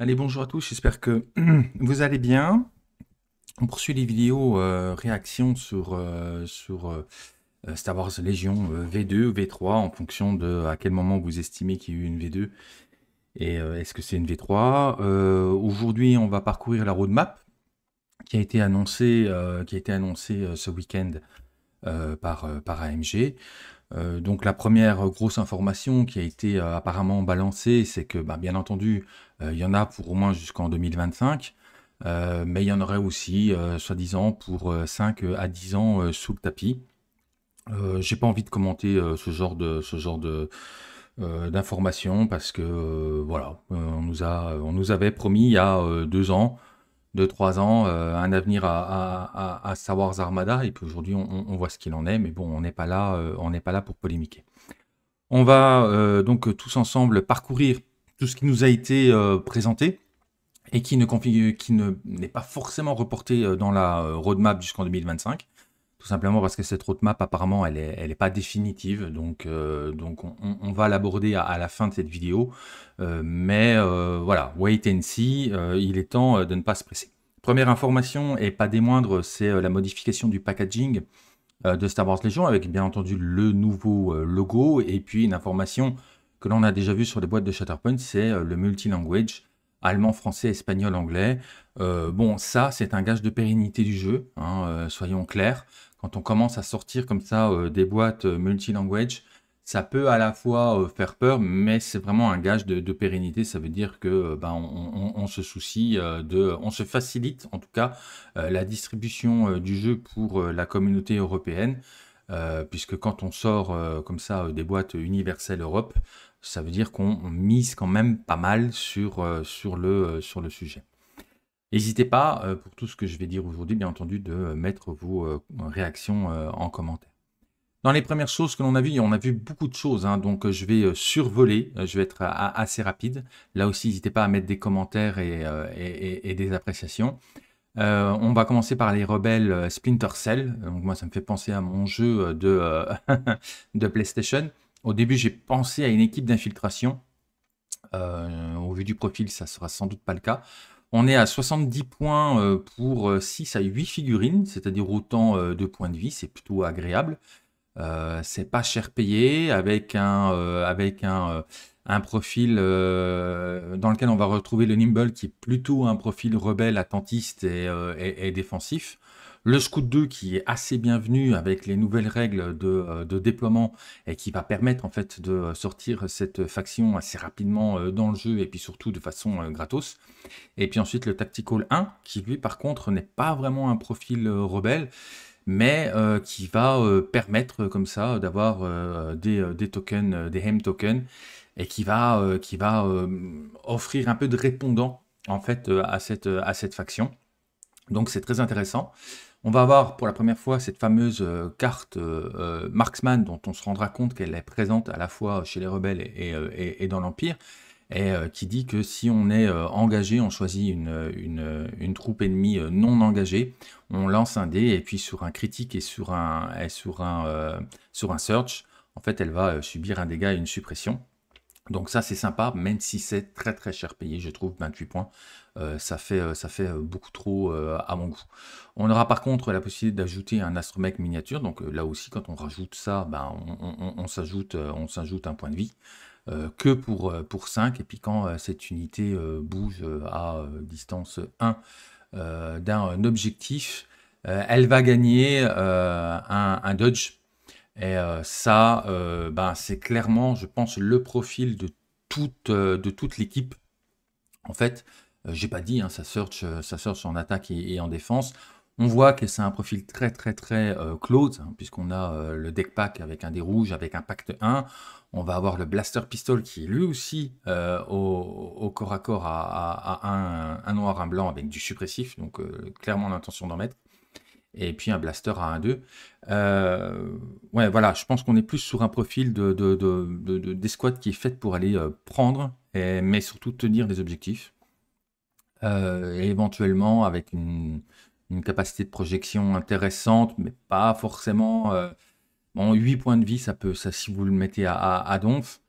Allez, bonjour à tous, j'espère que vous allez bien. On poursuit les vidéos euh, réactions sur, euh, sur euh, Star Wars Légion V2 V3 en fonction de à quel moment vous estimez qu'il y a eu une V2 et est-ce que c'est une V3. Aujourd'hui, on va parcourir la roadmap qui a été annoncée, qui a été annoncée ce week-end par, par AMG. Euh, donc la première grosse information qui a été euh, apparemment balancée, c'est que bah, bien entendu, euh, il y en a pour au moins jusqu'en 2025, mais il y en aurait aussi, soi-disant, pour 5 à 10 ans sous le tapis. J'ai pas envie de commenter ce genre ce genre d'informations parce que voilà, on nous on nous avait promis il y a deux ans de trois ans, euh, un avenir à, savoir à, Armada, et puis aujourd'hui on, voit ce qu'il en est, mais bon, on n'est pas, là, euh, On pas là pour polémiquer. On va euh, donc tous ensemble parcourir tout ce qui nous a été présenté et qui ne n'est pas forcément reporté dans la roadmap jusqu'en 2025 tout simplement parce que cette roadmap apparemment elle n'est elle est pas définitive, donc, euh, donc on, va l'aborder à, la fin de cette vidéo, euh, mais euh, voilà, wait and see, il est temps de ne pas se presser. Première information, et pas des moindres, c'est la modification du packaging de Star Wars Legion, avec bien entendu le nouveau logo, et puis une information que l'on a déjà vue sur les boîtes de Shatterpoint, c'est le multilanguage, allemand, français, espagnol, anglais. bon, ça, c'est un gage de pérennité du jeu, hein, soyons clairs quand on commence à sortir comme ça euh, des boîtes euh, multilanguage, ça peut à la fois euh, faire peur, mais c'est vraiment un gage de, pérennité. Ça veut dire que ben, on, on, se soucie de, on se facilite en tout cas la distribution du jeu pour la communauté européenne, puisque quand on sort comme ça des boîtes universelles Europe, ça veut dire qu'on mise quand même pas mal sur, sur, le, sur le sujet. N'hésitez pas, euh, pour tout ce que je vais dire aujourd'hui, bien entendu, de euh, mettre vos euh, réactions en commentaire. Dans les premières choses que l'on a vues, on a vu beaucoup de choses, hein, donc je vais survoler, je vais être assez rapide. Là aussi, n'hésitez pas à mettre des commentaires et, des appréciations. on va commencer par les rebelles Splinter Cell. Donc moi, ça me fait penser à mon jeu de, de PlayStation. Au début, j'ai pensé à une équipe d'infiltration. au vu du profil, ça ne sera sans doute pas le cas. On est à 70 points euh, pour 6 euh, à 8 figurines, c'est-à-dire autant euh, de points de vie, c'est plutôt agréable. c'est pas cher payé avec un, avec un, un profil dans lequel on va retrouver le Nimble qui est plutôt un profil rebelle, attentiste et défensif. Le Scout 2 qui est assez bienvenu avec les nouvelles règles euh, de, déploiement et qui va permettre en fait de sortir cette faction assez rapidement euh, dans le jeu et puis surtout de façon euh, gratos. Et puis ensuite le Tactical 1 qui lui par contre n'est pas vraiment un profil rebelle mais qui va permettre comme ça d'avoir des, tokens, des hem tokens et qui va, qui va offrir un peu de répondant en fait à cette, à cette faction. Donc c'est très intéressant. On va avoir pour la première fois cette fameuse euh, carte euh, euh, Marksman dont on se rendra compte qu'elle est présente à la fois chez les rebelles et, dans l'Empire, et qui dit que si on est engagé, on choisit une, troupe ennemie non engagée, on lance un dé, et puis sur un critique et sur un, sur un, sur un search, en fait elle va subir un dégât et une suppression. Donc ça, c'est sympa, même si c'est très très cher payé, je trouve, 28 points, euh, ça, fait, euh, ça fait euh, beaucoup trop à mon goût. On aura par contre la possibilité d'ajouter un astromec miniature, donc là aussi, quand on rajoute ça, ben, on, on s'ajoute un point de vie. que pour, pour 5, et puis quand cette unité bouge à distance 1 d'un objectif, elle va gagner un, un, dodge et euh, ça, euh, ben, c'est clairement, je pense, le profil de toute, euh, de toute l'équipe. En fait, j'ai pas dit, hein, ça, search, ça search en attaque et, en défense. On voit que c'est un profil très très très close, hein, puisqu'on a le deck pack avec un des rouges, avec un pacte 1. On va avoir le blaster pistol qui est lui aussi au, corps à corps à, un, noir, un blanc avec du suppressif, donc clairement l'intention d'en mettre et puis un blaster à 1-2. Euh, ouais, voilà, je pense qu'on est plus sur un profil de, d'escouade qui est fait pour aller euh, prendre, mais surtout tenir des objectifs. Euh, éventuellement avec une, capacité de projection intéressante, mais pas forcément. en 8 points de vie, ça peut, ça, si vous le mettez à, à, donf,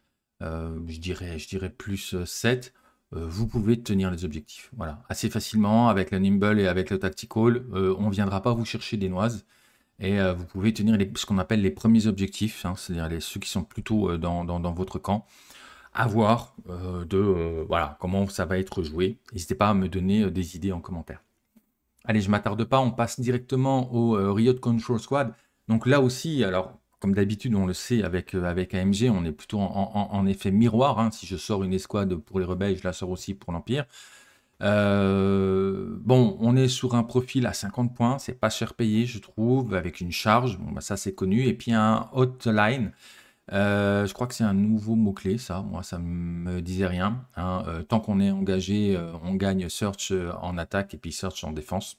je, dirais, je dirais plus 7. Euh, vous pouvez tenir les objectifs. Voilà, assez facilement avec le Nimble et avec le Tactical, euh, on ne viendra pas vous chercher des noises et euh, vous pouvez tenir les, ce qu'on appelle les premiers objectifs, hein, c'est-à-dire ceux qui sont plutôt dans, votre camp. À voir de voilà comment ça va être joué. N'hésitez pas à me donner des idées en commentaire. Allez, je m'attarde pas, on passe directement au Riot Control Squad. Donc là aussi, alors comme d'habitude, on le sait avec, euh, avec AMG, on est plutôt en, effet miroir. Hein. Si je sors une escouade pour les rebelles, je la sors aussi pour l'Empire. Euh, bon, on est sur un profil à 50 points, c'est pas cher payé, je trouve, avec une charge, bah, ça c'est connu, et puis un hotline. Euh, je crois que c'est un nouveau mot-clé, ça, moi ça me disait rien. Hein. tant qu'on est engagé, on gagne search en attaque et puis search en défense.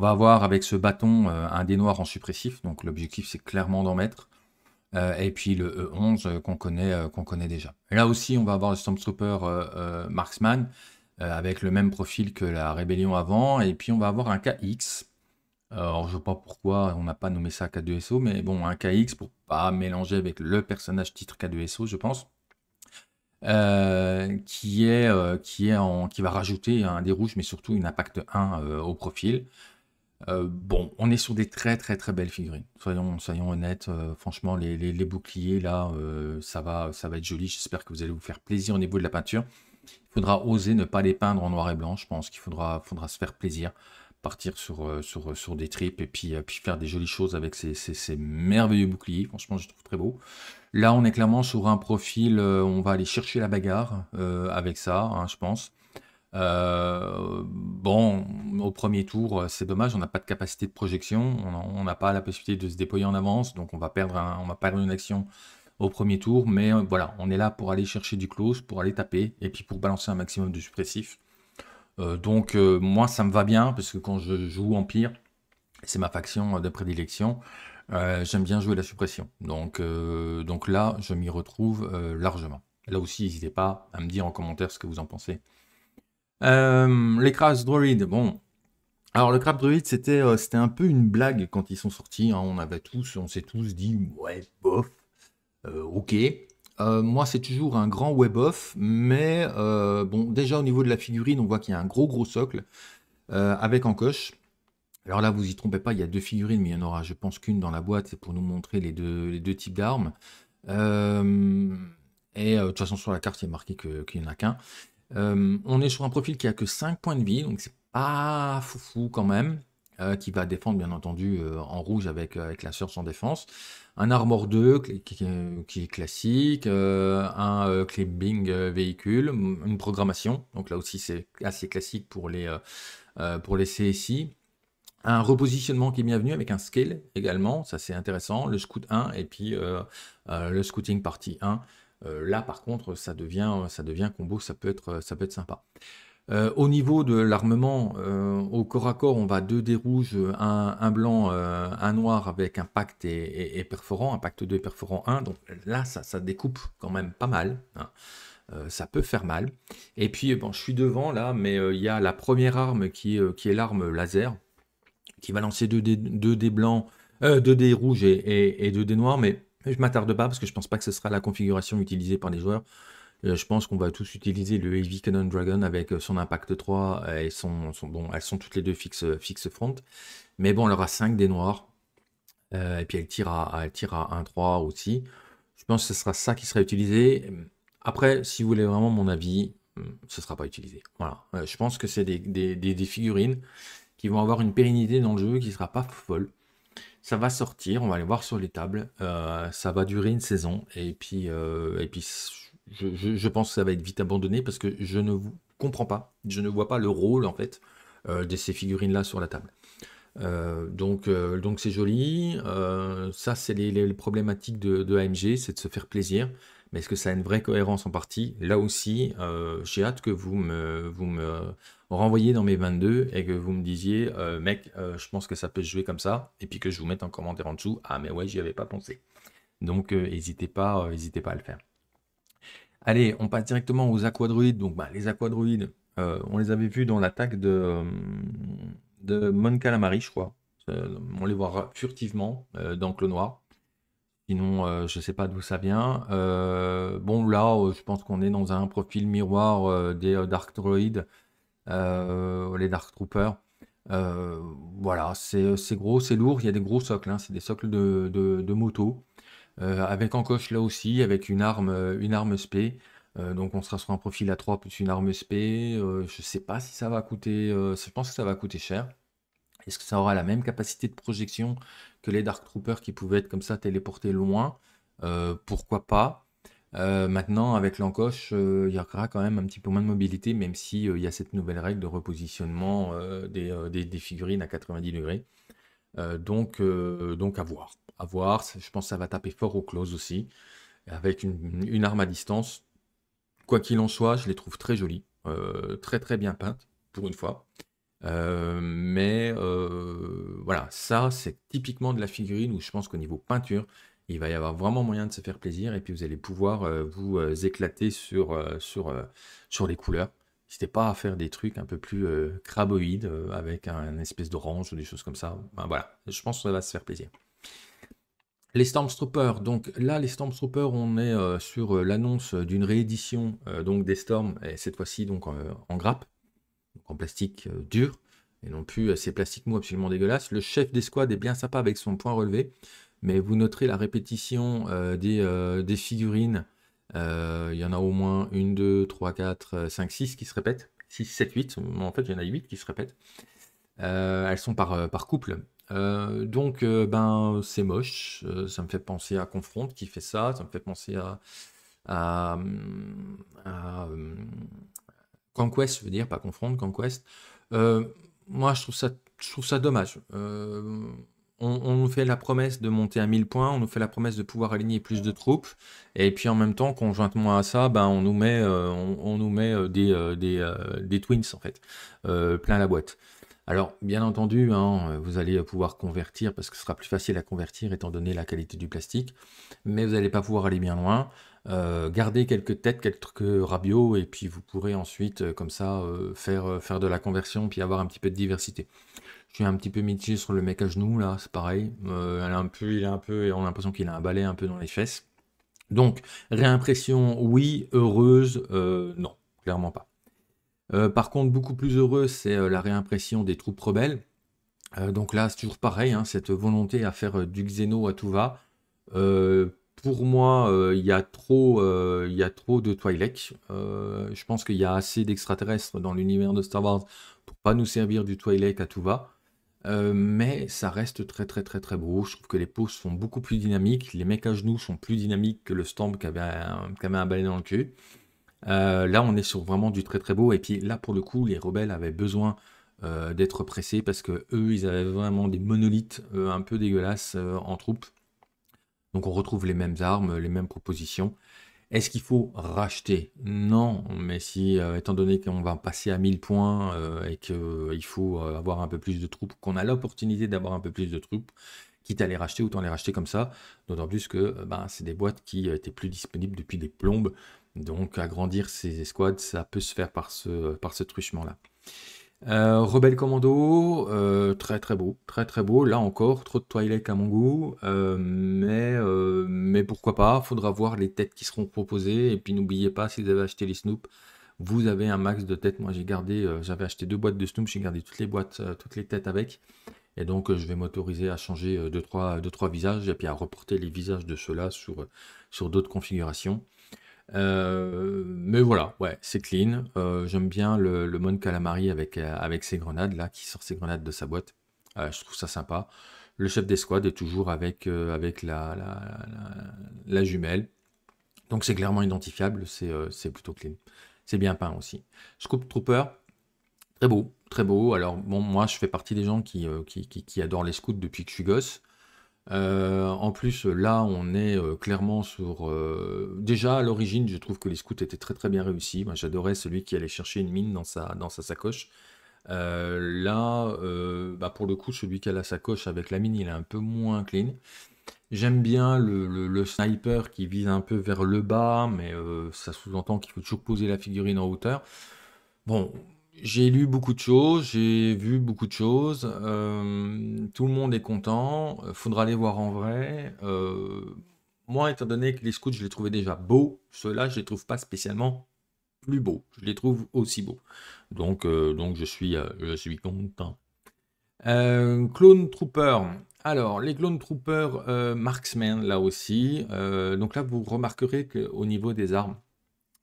On va avoir avec ce bâton euh, un dé noir en suppressif, donc l'objectif c'est clairement d'en mettre. Euh, et puis le E11 euh, qu'on connaît, connaît déjà. Là aussi, on va avoir le Stormtrooper Marksman avec le même profil que la rébellion avant. Et puis on va avoir un KX. Alors je ne sais pas pourquoi on n'a pas nommé ça K2SO, mais bon, un KX pour pas mélanger avec le personnage titre K2SO, je pense. qui, est, qui, est en, qui va rajouter un des rouges, mais surtout une impact 1 au profil. Euh, bon, on est sur des très très très belles figurines. Soyons, soyons honnêtes, euh, franchement, les, boucliers là, euh, ça, va, ça va être joli. J'espère que vous allez vous faire plaisir au niveau de la peinture. Il faudra oser ne pas les peindre en noir et blanc. Je pense qu'il faudra, faudra se faire plaisir, partir sur, sur, des tripes et puis, puis faire des jolies choses avec ces, merveilleux boucliers. Franchement, je trouve très beau. Là, on est clairement sur un profil, on va aller chercher la bagarre avec ça, hein, je pense. Euh, bon, au premier tour, euh, c'est dommage, on n'a pas de capacité de projection, on n'a pas la possibilité de se déployer en avance, donc on va perdre, on va perdre une action au premier tour, mais euh, voilà, on est là pour aller chercher du close, pour aller taper, et puis pour balancer un maximum de suppressif donc moi, ça me va bien, parce que quand je joue Empire, c'est ma faction de prédilection, j'aime bien jouer la suppression. Donc, donc là, je m'y retrouve largement. Là aussi, n'hésitez pas à me dire en commentaire ce que vous en pensez. Euh, les Crash Droid, bon. Alors, le crap Droid, euh, c'était un peu une blague quand ils sont sortis. Hein. On avait tous, on s'est tous dit, ouais, bof, euh, ok. moi, c'est toujours un grand web off, mais bon, déjà au niveau de la figurine, on voit qu'il y a un gros gros socle avec encoche. Alors là, vous y trompez pas, il y a deux figurines, mais il y en aura, je pense, qu'une dans la boîte, c'est pour nous montrer les deux, deux types d'armes. et de toute façon, sur la carte, il est marqué qu'il n'y en a qu'un. Euh, on est sur un profil qui a que 5 points de vie, donc c'est pas foufou quand même. Euh, qui va défendre bien entendu euh, en rouge avec, la Search en défense. Un Armor 2 qui, est classique, un clipping véhicule, une programmation, donc là aussi c'est assez classique pour les, pour les CSI. Un repositionnement qui est bienvenu avec un scale également, ça c'est intéressant, le scout 1 et puis le scouting partie 1. Euh, là, par contre, ça devient, ça devient combo, ça peut être, ça peut être sympa. Euh, au niveau de l'armement, euh, au corps à corps, on va 2 dés rouges, un, un blanc, un noir avec un pacte et, perforant, un pacte 2 et perforant 1. Donc là, ça, découpe quand même pas mal. Hein. ça peut faire mal. Et puis, eh bon, je suis devant là, mais il y a la première arme qui, qui est l'arme laser, qui va lancer 2 dés deux blancs, deux dés rouges et, et, 2D noirs, mais je m'attarde pas parce que je pense pas que ce sera la configuration utilisée par les joueurs. Euh, je pense qu'on va tous utiliser le Heavy Cannon Dragon avec euh, son impact 3 et son, elles sont toutes les deux fixes, euh, front. Mais bon, elle aura 5 des noirs. et puis elle tire à, elle tire à 1-3 aussi. Je pense que ce sera ça qui sera utilisé. Après, si vous voulez vraiment mon avis, hmm, ce sera pas utilisé. Voilà. je pense que c'est des, des, figurines qui vont avoir une pérennité dans le jeu qui ne sera pas folle ça va sortir, on va aller voir sur les tables. Euh, ça va durer une saison et puis, euh, et puis je, pense que ça va être vite abandonné parce que je ne vous comprends pas, je ne vois pas le rôle en fait euh, de ces figurines là sur la table. donc donc c'est joli. ça c'est les, problématiques de, de AMG, c'est de se faire plaisir mais est-ce que ça a une vraie cohérence en partie Là aussi, euh, j'ai hâte que vous me, vous renvoyiez dans mes 22 et que vous me disiez, euh, mec, euh, je pense que ça peut se jouer comme ça, et puis que je vous mette en commentaire en dessous, ah mais ouais, j'y avais pas pensé. Donc n'hésitez pas, pas à le faire. Allez, on passe directement aux aquadruides. Donc bah, les aquadroïdes, on les avait vus dans l'attaque de, de Mon Calamari, je crois. on les voit furtivement dans Clos Noir. Sinon, euh, je ne sais pas d'où ça vient. Euh, bon, là, euh, je pense qu'on est dans un profil miroir des Dark Droids, les Dark Troopers. voilà, c'est gros, c'est lourd, il y a des gros socles, hein, c'est des socles de, moto, avec encoche là aussi, avec une arme, une arme SP. donc on sera sur un profil à 3 plus une arme SP. je ne sais pas si ça va coûter, je pense que ça va coûter cher. Est-ce que ça aura la même capacité de projection que les Dark Troopers qui pouvaient être comme ça téléportés loin. Euh, pourquoi pas euh, maintenant, avec l'encoche, euh, il y aura quand même un petit peu moins de mobilité, même si y a cette nouvelle règle de repositionnement des, figurines à 90 degrés. donc, donc à voir. Je pense que ça va taper fort au close aussi, avec une, une, arme à distance. Quoi qu'il en soit, je les trouve très jolies, très très bien peintes, pour une fois. Euh, mais euh, voilà, ça c'est typiquement de la figurine où je pense qu'au niveau peinture, il va y avoir vraiment moyen de se faire plaisir et puis vous allez pouvoir euh, vous éclater sur, sur, sur les couleurs. N'hésitez pas à faire des trucs un peu plus craboïdes avec un, espèce d'orange ou des choses comme ça. Ben voilà, je pense que ça va se faire plaisir. Les Stormtroopers, donc là les Stormtroopers, on est sur l'annonce d'une réédition donc des Storms, et cette fois-ci donc en grappe, plastique euh, dur et non plus euh, ces plastiques mous absolument dégueulasses. Le chef d'escouade est bien sympa avec son point relevé, mais vous noterez la répétition euh, des, figurines. Il y en a au moins une, deux, trois, quatre, cinq, six qui se répètent. 6, 7, 8. En fait, il y en a huit qui se répètent. elles sont par, par couple. donc, ben, c'est moche. ça me fait penser à Confront qui fait ça. Ça me fait penser à, à, hum, hum, Conquest, je veux dire, pas confondre, Conquest. Euh, moi, je trouve ça, trouve ça dommage. Euh, on, nous fait la promesse de monter à 1000 points, on nous fait la promesse de pouvoir aligner plus de troupes, et puis en même temps, conjointement à ça, ben, on nous met, euh, on, nous met des, des, twins, en fait, plein la boîte. Alors, bien entendu, hein, vous allez pouvoir convertir parce que ce sera plus facile à convertir étant donné la qualité du plastique, mais vous n'allez pas pouvoir aller bien loin euh, gardez quelques têtes, quelques rabios, et puis vous pourrez ensuite, euh, comme ça, euh, faire, euh, faire de la conversion, puis avoir un petit peu de diversité. Je suis un petit peu mitigé sur le mec à genoux, là, c'est pareil. elle un peu, il est un peu, et on a l'impression qu'il a un balai un peu dans les fesses. Donc, réimpression, oui, heureuse, non, clairement pas. par contre, beaucoup plus heureuse, c'est la réimpression des troupes rebelles. donc là, c'est toujours pareil, hein, cette volonté à faire du xéno à tout va pour moi, euh, il y a trop, euh, y trop de Twi'lek. Euh, je pense qu'il y a assez d'extraterrestres dans l'univers de Star Wars pour pas nous servir du Twi'lek à tout va. mais ça reste très très très très beau. Je trouve que les poses sont beaucoup plus dynamiques. Les mecs à genoux sont plus dynamiques que le Stamp qui avait un, un balai dans le cul. là, on est sur vraiment du très très beau. Et puis là, pour le coup, les rebelles avaient besoin d'être pressés parce que eux, ils avaient vraiment des monolithes un peu dégueulasses en troupe. Donc on retrouve les mêmes armes, les mêmes propositions. Est-ce qu'il faut racheter Non, mais si, euh, étant donné qu'on va passer à 1000 points euh, et qu'il euh, faut avoir un peu plus de troupes, qu'on a l'opportunité d'avoir un peu plus de troupes, quitte à les racheter, autant les racheter comme ça. D'autant plus que ben, c'est des boîtes qui étaient plus disponibles depuis des plombes. Donc agrandir ces escouades, ça peut se faire par ce truchement-là. Euh, Rebelle Commando, euh, très très beau, très très beau. Là encore, trop de toilettes à mon goût, euh, mais, mais pourquoi pas, faudra voir les têtes qui seront proposées. Et puis n'oubliez pas, si vous avez acheté les Snoop, vous avez un max de têtes. Moi j'ai gardé, j'avais acheté deux boîtes de Snoop, j'ai gardé toutes les boîtes, toutes les têtes avec. Et donc je vais m'autoriser à changer 2-3 deux, trois, visages et puis à reporter les visages de ceux-là sur, sur d'autres configurations. Euh, mais voilà, ouais, c'est clean. Euh, j'aime bien le, Mon Calamari avec, euh, avec ses grenades, là, qui sort ses grenades de sa boîte. je trouve ça sympa. Le chef d'escouade est toujours avec, avec la, la, jumelle. Donc c'est clairement identifiable, c'est plutôt clean. C'est bien peint aussi. Scoop Trooper, très beau, très beau. Alors bon, moi je fais partie des gens qui, qui, qui adorent les scouts depuis que je suis gosse. Euh, en plus, là, on est euh, clairement sur. Euh, déjà, à l'origine, je trouve que les scouts étaient très très bien réussis. Moi, j'adorais celui qui allait chercher une mine dans sa, dans sa sacoche. là, bah, pour le coup, celui qui a la sacoche avec la mine, il est un peu moins clean. J'aime bien le, le, sniper qui vise un peu vers le bas, mais ça sous-entend qu'il faut toujours poser la figurine en hauteur. Bon, j'ai lu beaucoup de choses, j'ai vu beaucoup de choses. Euh, tout le monde est content. Euh, faudra les voir en vrai. Euh, moi, étant donné que les scouts, je les trouvais déjà beaux, ceux-là, je les trouve pas spécialement plus beaux. Je les trouve aussi beaux. Donc, donc je suis, je suis content. clone Trooper. Alors, les Clone Trooper Marksman, là aussi. donc là, vous remarquerez qu'au niveau des armes,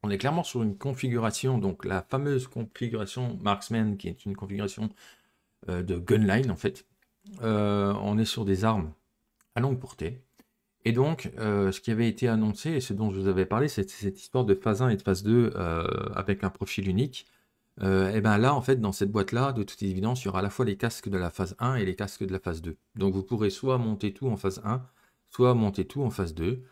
on est clairement sur une configuration, donc la fameuse configuration Marksman, qui est une configuration euh, de gunline en fait. Euh, on est sur des armes à longue portée. Et donc, euh, ce qui avait été annoncé et ce dont je vous avais parlé, c'était cette histoire de phase 1 et de phase 2 avec un profil unique. et bien là, en fait, dans cette boîte-là, de toute évidence, il y aura à la fois les casques de la phase 1 et les casques de la phase 2. Donc vous pourrez soit monter tout en phase 1, soit monter tout en phase 2.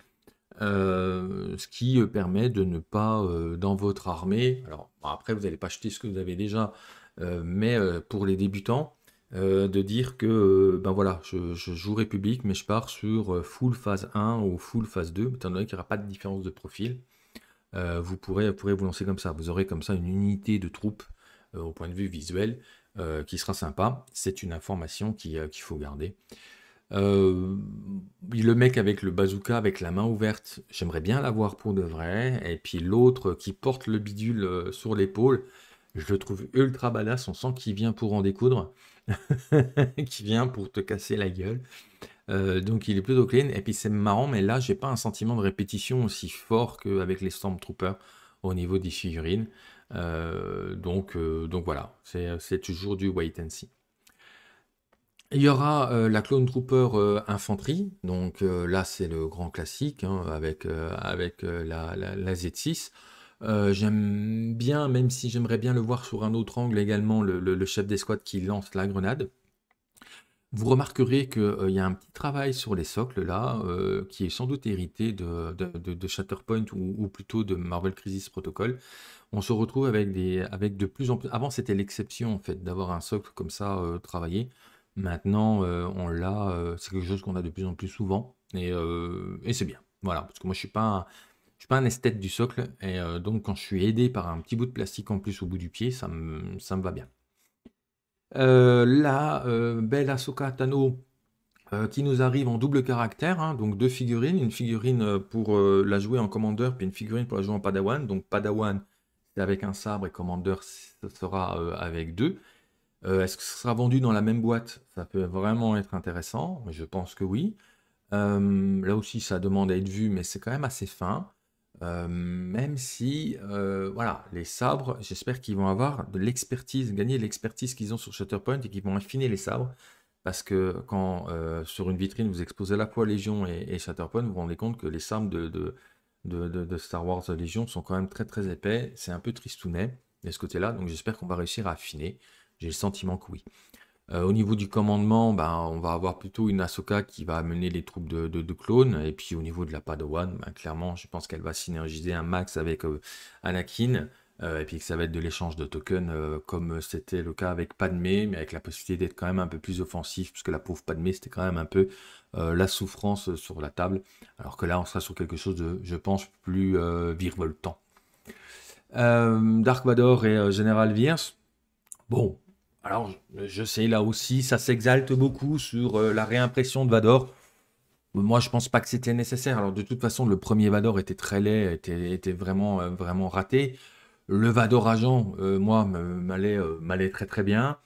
Euh, ce qui euh, permet de ne pas, euh, dans votre armée, alors après vous n'allez pas acheter ce que vous avez déjà, mais pour les débutants, de dire que ben voilà, je, joue République, mais je pars sur full phase 1 ou full phase 2, étant donné qu'il n'y aura pas de différence de profil, vous pourrez, vous, pourrez, vous lancer comme ça. Vous aurez comme ça une unité de troupes au point de vue visuel qui sera sympa. C'est une information qu'il faut garder. Euh, le mec avec le bazooka, avec la main ouverte, j'aimerais bien l'avoir pour de vrai. Et puis l'autre qui porte le bidule euh, sur l'épaule, je le trouve ultra badass. On sent qu'il vient pour en découdre, qui vient pour te casser la gueule. Euh, donc il est plutôt clean. Et puis c'est marrant, mais là, j'ai pas un sentiment de répétition aussi fort qu'avec les Stormtroopers au niveau des figurines. donc, donc voilà, c'est toujours du wait and see. Il y aura euh, la Clone Trooper euh, Infanterie, donc euh, là c'est le grand classique hein, avec, la, Z6. j'aime bien, même si j'aimerais bien le voir sur un autre angle également, le, chef d'escouade qui lance la grenade. Vous remarquerez qu'il y a un petit travail sur les socles là, qui est sans doute hérité de, Shatterpoint ou, plutôt de Marvel Crisis Protocol. On se retrouve avec, des, avec de plus en plus... Avant c'était l'exception en fait d'avoir un socle comme ça travaillé. Maintenant, euh, on l'a, euh, c'est quelque chose qu'on a de plus en plus souvent et, euh, c'est bien. Voilà, parce que moi je suis pas, suis pas un esthète du socle et donc quand je suis aidé par un petit bout de plastique en plus au bout du pied, ça me, va bien. la belle Asoka Tano qui nous arrive en double caractère, hein, donc deux figurines, une figurine pour la jouer en commandeur puis une figurine pour la jouer en padawan. Donc padawan c'est avec un sabre et commandeur ce sera avec deux. Euh, est-ce que ce sera vendu dans la même boîte Ça peut vraiment être intéressant, je pense que oui. Euh, là aussi, ça demande à être vu, mais c'est quand même assez fin. Euh, même si, voilà, les sabres, j'espère qu'ils vont avoir de l'expertise, gagner l'expertise qu'ils ont sur Shutterpoint et qu'ils vont affiner les sabres. Parce que quand sur une vitrine vous exposez la fois Légion et, et, Shutterpoint, vous vous rendez compte que les sabres de, de Star Wars Légion sont quand même très très épais. C'est un peu tristounet de ce côté-là. Donc j'espère qu'on va réussir à affiner. J'ai le sentiment que oui. Euh, au niveau du commandement, ben, on va avoir plutôt une Ahsoka qui va amener les troupes de, de, clones. Et puis au niveau de la Padawan, ben, clairement, je pense qu'elle va synergiser un max avec euh, Anakin. Euh, et puis que ça va être de l'échange de tokens comme c'était le cas avec Padmé, mais avec la possibilité d'être quand même un peu plus offensif, puisque la pauvre Padmé, c'était quand même un peu la souffrance sur la table, alors que là, on sera sur quelque chose de, je pense, plus virevoltant. Dark Vador et Général Viers, bon, alors, je sais, là aussi, ça s'exalte beaucoup sur euh, la réimpression de Vador. Moi, je pense pas que c'était nécessaire. Alors, de toute façon, le premier Vador était très laid, était, vraiment, euh, vraiment raté. Le Vador agent, euh, moi, m'allait très très bien.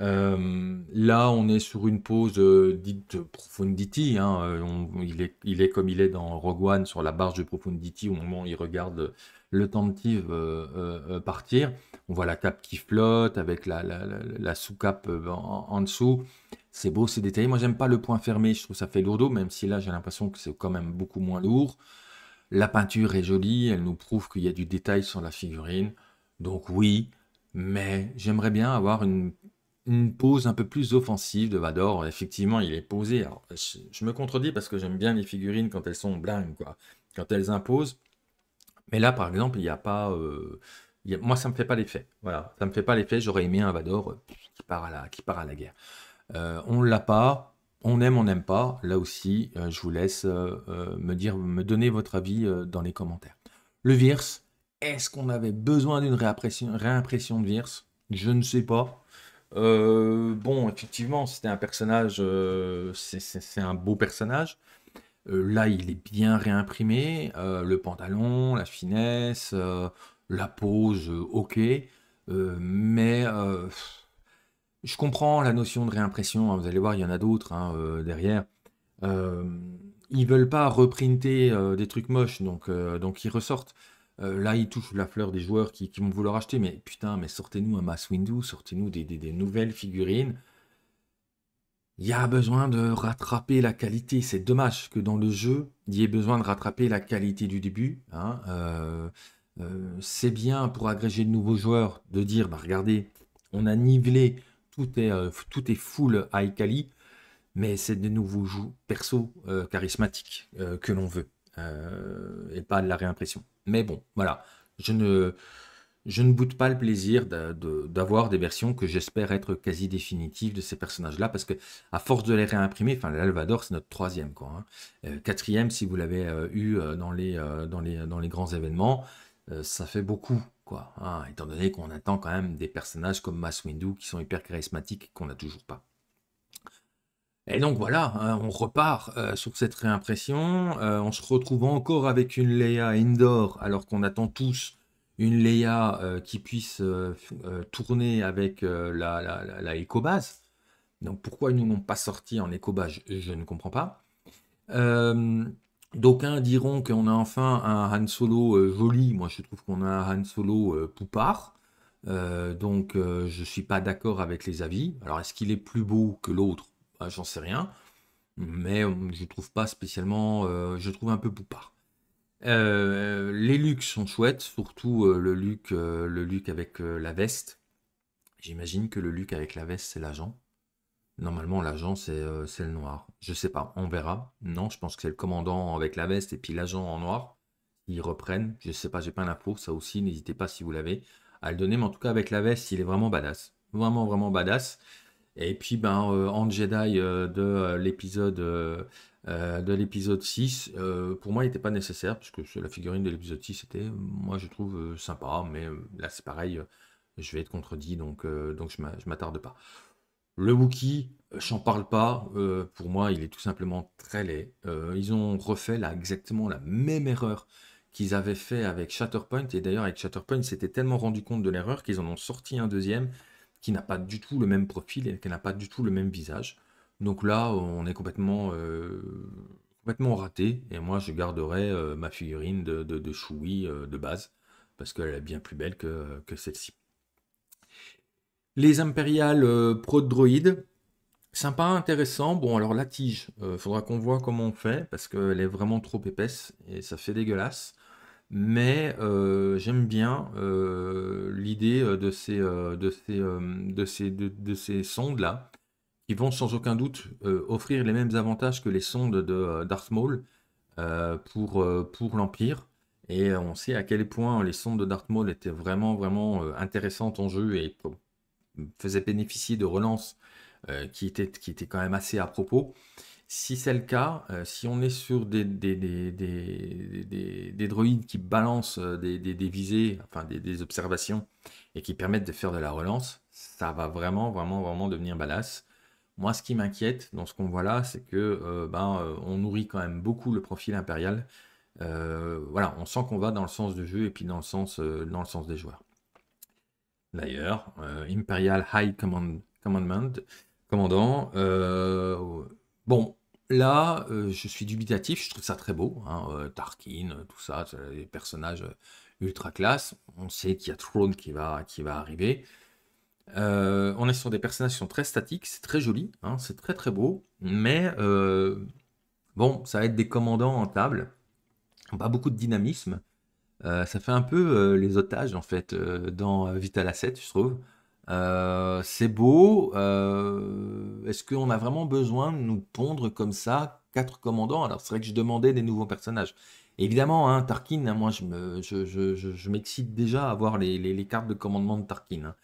là, on est sur une pause dite Profundity. Hein. il, est, il, est, comme il est dans Rogue One, sur la barge de Profundity, au moment où il regarde le tentative euh, euh, euh, partir. On voit la cape qui flotte avec la, la, sous-cape en, dessous. C'est beau, c'est détaillé. Moi, j'aime pas le point fermé, je trouve ça fait lourdeau, même si là, j'ai l'impression que c'est quand même beaucoup moins lourd. La peinture est jolie, elle nous prouve qu'il y a du détail sur la figurine. Donc oui, mais j'aimerais bien avoir une, une, pose un peu plus offensive de Vador. Effectivement, il est posé. je, me contredis parce que j'aime bien les figurines quand elles sont blindes, quoi. Quand elles imposent, mais là, par exemple, il n'y a pas. Euh, moi, ça ne me fait pas l'effet. Voilà, ça me fait pas l'effet. J'aurais aimé un Vador euh, qui, part à la, qui part à la guerre. On euh, on l'a pas. On aime, on n'aime pas. Là aussi, je vous laisse me dire, me donner votre avis dans les commentaires. Le Virs, est-ce qu'on avait besoin d'une réimpression, de Virs Je ne sais pas. bon, effectivement, c'était un personnage, c'est un beau personnage. Euh, là, il est bien réimprimé. Euh, le pantalon, la finesse, euh, la pose, ok. mais je comprends la notion de réimpression. Hein, vous allez voir, il y en a d'autres hein, derrière. ils veulent pas reprinter des trucs moches, donc, donc ils ressortent. là, ils touchent la fleur des joueurs qui, vont vouloir acheter. Mais putain, mais sortez-nous un Mass window, sortez-nous des nouvelles figurines il y a besoin de rattraper la qualité. C'est dommage que dans le jeu, il y ait besoin de rattraper la qualité du début. Hein. Euh, euh, c'est bien pour agréger de nouveaux joueurs de dire, bah, regardez, on a nivelé, tout est, euh, tout est full high cali", mais c'est de nouveaux joueurs perso charismatiques que l'on veut, et pas de la réimpression. Mais bon, voilà, je ne je ne boute pas le plaisir d'avoir des versions que j'espère être quasi définitives de ces personnages-là, parce que à force de les réimprimer, enfin l'Alvador c'est notre troisième quoi, hein. euh, quatrième si vous l'avez euh, eu euh, dans les, grands événements, ça fait beaucoup quoi, hein, étant donné qu'on attend quand même des personnages comme Mass Windu qui sont hyper charismatiques et qu'on n'a toujours pas. Et donc voilà, hein, on repart sur cette réimpression, on se retrouve encore avec une Leia indoor, alors qu'on attend tous une Leia euh, qui puisse euh, euh, tourner avec la, la, la, Donc pourquoi ils ne l'ont pas sorti en EcoBase je, ne comprends pas. D'aucuns diront qu'on a enfin un Han Solo joli. Moi, je trouve qu'on a un Han Solo poupard. donc, je ne suis pas d'accord avec les avis. Alors, est-ce qu'il est plus beau que l'autre ben, J'en sais rien mais je trouve pas spécialement, je trouve un peu poupard. Euh, les looks sont chouettes, surtout euh, le, look, euh, le avec la veste. J'imagine que le look avec la veste, c'est l'agent. Normalement, l'agent, c'est le noir. Je sais pas, on verra. Non, je pense que c'est le commandant avec la veste et puis l'agent en noir. Ils reprennent. Je sais pas, j'ai pas l'info. Ça aussi, n'hésitez pas si vous l'avez à le donner. Mais en tout cas, avec la veste, il est vraiment badass. Vraiment, vraiment badass. Et puis, ben, en Jedi de l'épisode euh, de l'épisode 6, euh, pour moi, il n'était pas nécessaire, puisque la figurine de l'épisode 6 était, moi, je trouve euh, sympa, mais là, c'est pareil, je vais être contredit, donc, donc je ne m'attarde pas. Le Wookiee, j'en parle pas, pour moi, il est tout simplement très laid. ils ont refait là, exactement la même erreur qu'ils avaient fait avec Shatterpoint, et d'ailleurs, avec Shatterpoint, ils s'étaient tellement rendu compte de l'erreur qu'ils en ont sorti un deuxième qui n'a pas du tout le même profil et qui n'a pas du tout le même visage. Donc là, on est complètement, euh, complètement raté. Et moi, je garderai euh, ma figurine de, de, euh, de base, parce qu'elle est bien plus belle que, celle-ci. Les Impériales Pro Droid. Sympa, intéressant. Bon, alors la tige, faudra qu'on voit comment on fait, parce qu'elle est vraiment trop épaisse et ça fait dégueulasse. Mais j'aime bien l'idée de ces, de ces, de ces sondes-là ils vont sans aucun doute euh, offrir les mêmes avantages que les sondes de euh, Darth Maul euh, pour, pour l'Empire. Et on sait à quel point les sondes de Darth Maul étaient vraiment, vraiment intéressantes en jeu et faisaient bénéficier de relances qui, étaient, qui étaient quand même assez à propos. Si c'est le cas, si on est sur des, des, droïdes qui balancent des, visées, enfin des, observations, et qui permettent de faire de la relance, ça va vraiment, vraiment, vraiment devenir badass. Moi, ce qui m'inquiète dans ce qu'on voit là, c'est que euh, ben, euh, on nourrit quand même beaucoup le profil impérial. Euh, voilà, on sent qu'on va dans le sens du jeu et puis dans le sens, dans le sens des joueurs. D'ailleurs, Imperial High Command, Commandment, commandant. bon, là, je suis dubitatif. Je trouve ça très beau. Hein, Tarkin, tout ça, les personnages ultra classe. On sait qu'il y a Throne qui va, qui va arriver. Euh, on est sur des personnages qui sont très statiques, c'est très joli, hein, c'est très très beau, mais euh, bon, ça va être des commandants en table, pas beaucoup de dynamisme. Euh, ça fait un peu les otages en fait dans Vital Asset, je trouve. c'est beau. Est-ce qu'on a vraiment besoin de nous pondre comme ça quatre commandants Alors c'est vrai que je demandais des nouveaux personnages. Évidemment, hein, Tarkin, hein, moi je m'excite déjà à voir les, les, cartes de commandement de Tarkin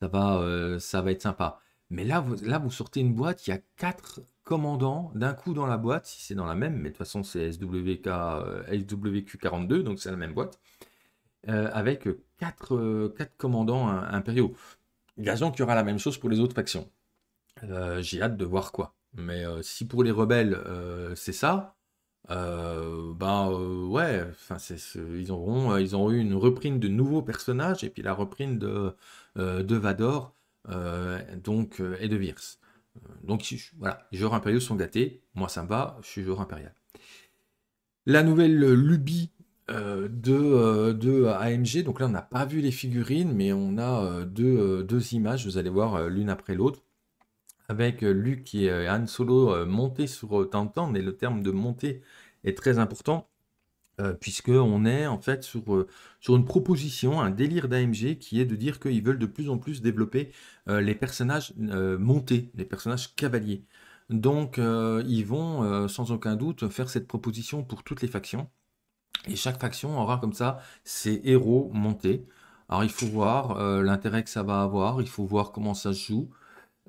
ça va, euh, ça va être sympa. Mais là vous, là, vous sortez une boîte, il y a quatre commandants d'un coup dans la boîte, si c'est dans la même, mais de toute façon, c'est SWK, euh, SWQ42, donc c'est la même boîte, euh, avec quatre, quatre commandants impériaux. Gageons qu'il y aura la même chose pour les autres factions. J'ai hâte de voir quoi. Mais si pour les rebelles, c'est ça, euh, ben euh, ouais, enfin c'est, ils auront, ils ont eu une reprise de nouveaux personnages et puis la reprise de, euh, de Vador, donc et de Virs. Donc voilà, les joueurs impériaux sont gâtés. Moi ça me va, je suis joueur impérial. La nouvelle lubie de, de, AMG. Donc là, on n'a pas vu les figurines, mais on a deux, deux images. Vous allez voir l'une après l'autre avec euh, Luc et euh, Han Solo euh, montés sur Tantan, mais le terme de montée est très important puisqu'on est en fait sur, sur une proposition, un délire d'AMG qui est de dire qu'ils veulent de plus en plus développer les personnages montés, les personnages cavaliers. Donc ils vont sans aucun doute faire cette proposition pour toutes les factions. Et chaque faction aura comme ça ses héros montés. Alors il faut voir l'intérêt que ça va avoir, il faut voir comment ça se joue.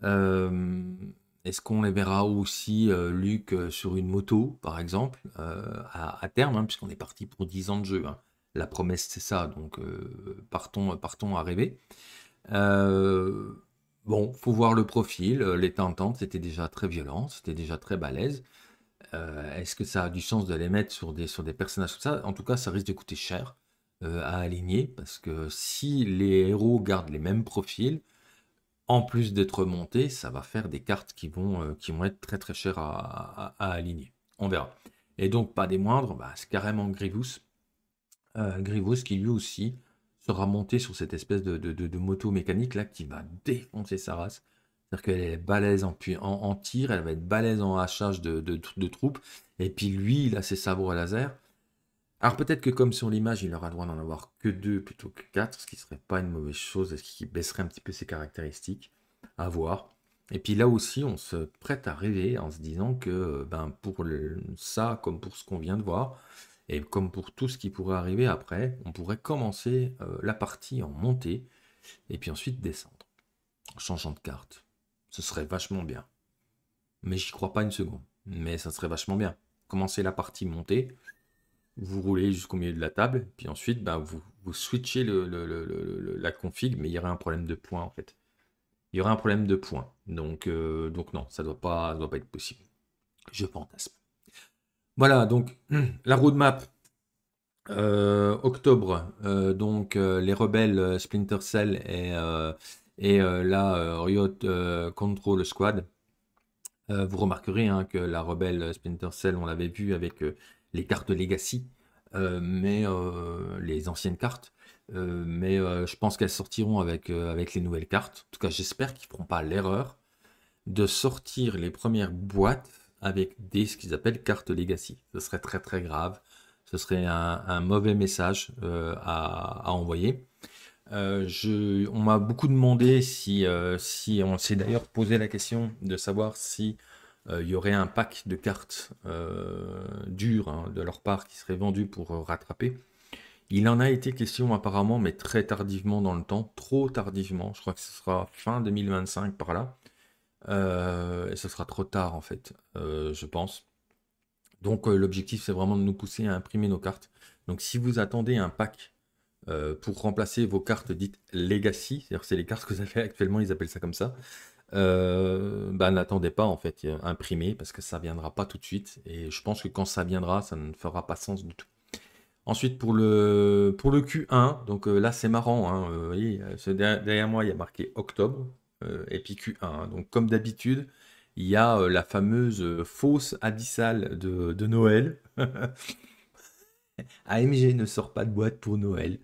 Euh, est-ce qu'on les verra aussi, euh, Luc, euh, sur une moto, par exemple, à, terme, hein, puisqu'on est parti pour 10 ans de jeu. Hein. La promesse, c'est ça, donc partons, partons à rêver. Bon, faut voir le profil. Les tentantes c'était déjà très violent, c'était déjà très balèze. Est-ce que ça a du sens de les mettre sur des, sur des personnages comme ça En tout cas, ça risque de coûter cher à aligner, parce que si les héros gardent les mêmes profils, en plus d'être monté, ça va faire des cartes qui vont, euh, qui vont être très très chères à, aligner. On verra. Et donc, pas des moindres, bah, c'est carrément Grivous. Euh, qui lui aussi sera monté sur cette espèce de, moto mécanique là qui va défoncer sa race. C'est-à-dire qu'elle est balèze en, en, tir, elle va être balèze en hachage de, troupes. Et puis lui, il a ses à laser. Alors peut-être que comme sur l'image, il aura droit d'en avoir que deux plutôt que quatre, ce qui ne serait pas une mauvaise chose, ce qui baisserait un petit peu ses caractéristiques. À voir. Et puis là aussi, on se prête à rêver en se disant que ben, pour ça, comme pour ce qu'on vient de voir, et comme pour tout ce qui pourrait arriver après, on pourrait commencer euh, la partie en montée, et puis ensuite descendre, en changeant de carte. Ce serait vachement bien. Mais j'y crois pas une seconde. Mais ça serait vachement bien. Commencer la partie montée, vous roulez jusqu'au milieu de la table, puis ensuite bah, vous, vous switchez le, la config, mais il y aurait un problème de points en fait. Il y aurait un problème de points. Donc, euh, donc non, ça ne doit, pas, doit pas être possible. Je fantasme. Voilà, donc la roadmap. Euh, octobre, euh, donc les rebelles Splinter Cell et, et la Riot Control Squad. vous remarquerez hein, que la rebelle Splinter Cell, on l'avait vu avec les cartes Legacy, euh, mais euh, les anciennes cartes. Euh, mais je pense qu'elles sortiront avec, avec les nouvelles cartes. En tout cas, j'espère qu'ils ne feront pas l'erreur de sortir les premières boîtes avec des ce qu'ils appellent cartes legacy. Ce serait très très grave. Ce serait un, mauvais message à, envoyer. je, on m'a beaucoup demandé si, si on s'est d'ailleurs posé la question de savoir si euh, il y aurait un pack de cartes euh, dures hein, de leur part qui serait vendu pour euh, rattraper. Il en a été question apparemment, mais très tardivement dans le temps, trop tardivement. Je crois que ce sera fin 2025 par là. et ce sera trop tard en fait, je pense. Donc l'objectif c'est vraiment de nous pousser à imprimer nos cartes. Donc si vous attendez un pack pour remplacer vos cartes dites legacy, c'est-à-dire c'est les cartes que vous avez actuellement, ils appellent ça comme ça, euh, bah, n'attendez pas en fait imprimé parce que ça viendra pas tout de suite et je pense que quand ça viendra ça ne fera pas sens du tout. Ensuite pour le pour le Q1 donc euh, là c'est marrant hein, euh, derrière, moi il y a marqué octobre et puis Q1 hein. donc comme d'habitude il y a la fameuse fausse abyssale de, de Noël. AMG ah, ne sort pas de boîte pour Noël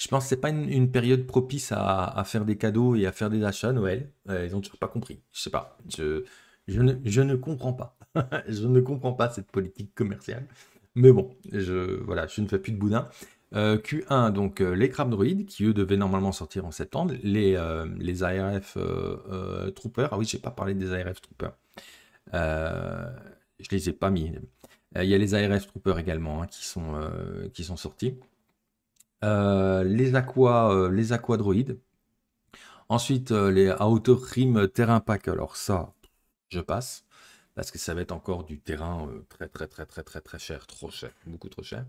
je pense que c'est pas une, période propice à, faire des cadeaux et à faire des achats à Noël. Euh, ils n'ont toujours pas compris. Je sais pas. Je, ne, je comprends pas. je ne comprends pas cette politique commerciale. Mais bon, je, voilà, je ne fais plus de boudin. Euh, Q1, donc euh, les crabes droïdes, qui eux devaient normalement sortir en septembre, les, les ARF Troopers, ah oui, je n'ai pas parlé des ARF Troopers, je ne les ai pas mis. Il y a les ARF Troopers également hein, qui, sont, qui sont sortis. Euh, les, aqua, euh, les Ensuite, euh, les rim Terrain Pack. Alors ça, je passe. Parce que ça va être encore du terrain très très très très très très cher. Trop cher. Beaucoup trop cher.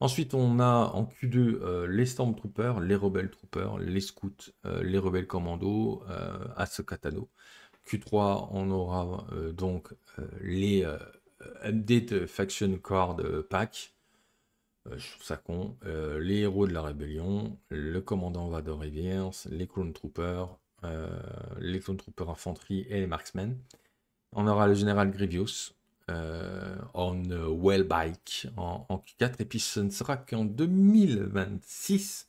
Ensuite, on a en Q2 les Stormtroopers, les Rebel Troopers, les Scouts, les Rebelles Commando, ce Asokatano. Q3, on aura donc les Update Faction Card Pack, euh, je trouve ça con. Euh, les héros de la rébellion, le commandant Vador Riviers, les Clone Troopers, euh, les Clone Troopers Infanterie et les Marksmen. On aura le général Grievous, en on well bike en, Q4 et puis ce ne sera qu'en 2026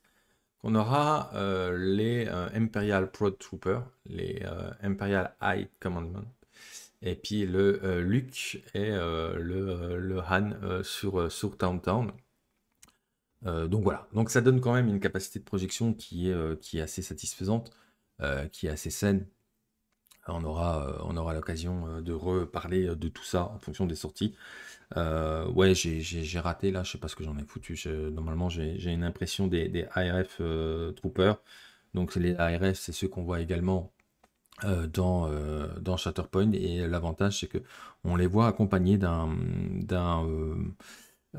qu'on aura les Imperial Pro Trooper, les Imperial High Commandment et puis le Luke et le, Han sur, sur Town euh, donc voilà, donc ça donne quand même une capacité de projection qui est, euh, qui est assez satisfaisante, euh, qui est assez saine. On aura, aura l'occasion de reparler de tout ça en fonction des sorties. ouais, j'ai raté là, je sais pas ce que j'en ai foutu. normalement, j'ai une impression des, ARF Troopers. Donc les ARF, c'est ceux qu'on voit également dans, dans Shatterpoint. Et l'avantage, c'est que on les voit accompagnés d'un, d'un,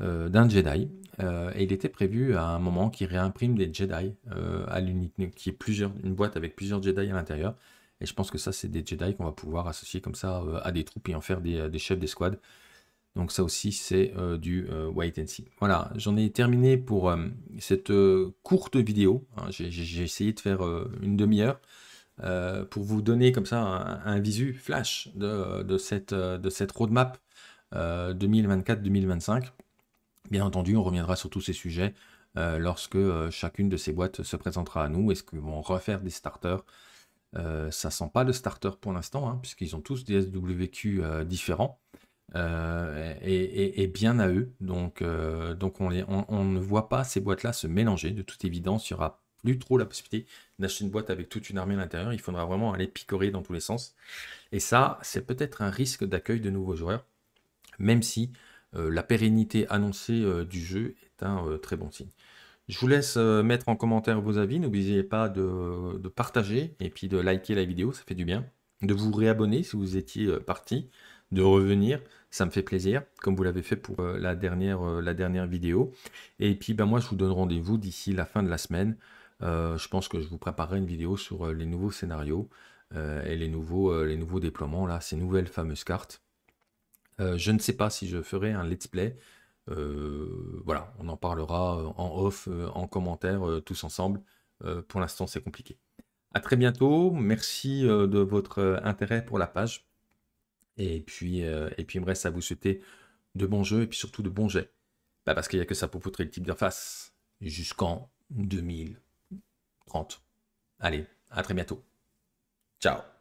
euh, d'un Jedi. Euh, et il était prévu à un moment qu'il réimprime des Jedi euh, à l'unique qui est plusieurs, une boîte avec plusieurs Jedi à l'intérieur. Et je pense que ça, c'est des Jedi qu'on va pouvoir associer comme ça à des troupes et en faire des, des chefs d'escouade. Donc ça aussi, c'est du white wait and see. Voilà, j'en ai terminé pour cette courte vidéo. Hein. J'ai essayé de faire une demi-heure pour vous donner comme ça un, visu flash de, de, cette, de cette roadmap 2024-2025. Bien entendu, on reviendra sur tous ces sujets euh, lorsque euh, chacune de ces boîtes se présentera à nous. Est-ce qu'ils vont refaire des starters euh, Ça sent pas de starter pour l'instant, hein, puisqu'ils ont tous des SWQ différents et, bien à eux. Donc, donc on, on, ne voit pas ces boîtes-là se mélanger. De toute évidence, il n'y aura plus trop la possibilité d'acheter une boîte avec toute une armée à l'intérieur. Il faudra vraiment aller picorer dans tous les sens. Et ça, c'est peut-être un risque d'accueil de nouveaux joueurs, même si euh, la pérennité annoncée euh, du jeu est un euh, très bon signe. Je vous laisse mettre en commentaire vos avis. N'oubliez pas de, partager et puis de liker la vidéo, ça fait du bien. De vous réabonner si vous étiez parti, de revenir, ça me fait plaisir, comme vous l'avez fait pour la dernière, la dernière vidéo. Et puis ben, moi, je vous donne rendez-vous d'ici la fin de la semaine. je pense que je vous préparerai une vidéo sur les nouveaux scénarios et les nouveaux, les nouveaux déploiements, là, ces nouvelles fameuses cartes. Euh, je ne sais pas si je ferai un let's play. Euh, voilà, on en parlera euh, en off, en commentaire, tous ensemble. pour l'instant, c'est compliqué. À très bientôt. Merci de votre intérêt pour la page. Et puis, et puis, il me reste à vous souhaiter de bons jeux et puis surtout de bons jets. Bah, parce qu'il n'y a que ça pour poutrer le type face jusqu'en 2030. Allez, à très bientôt. Ciao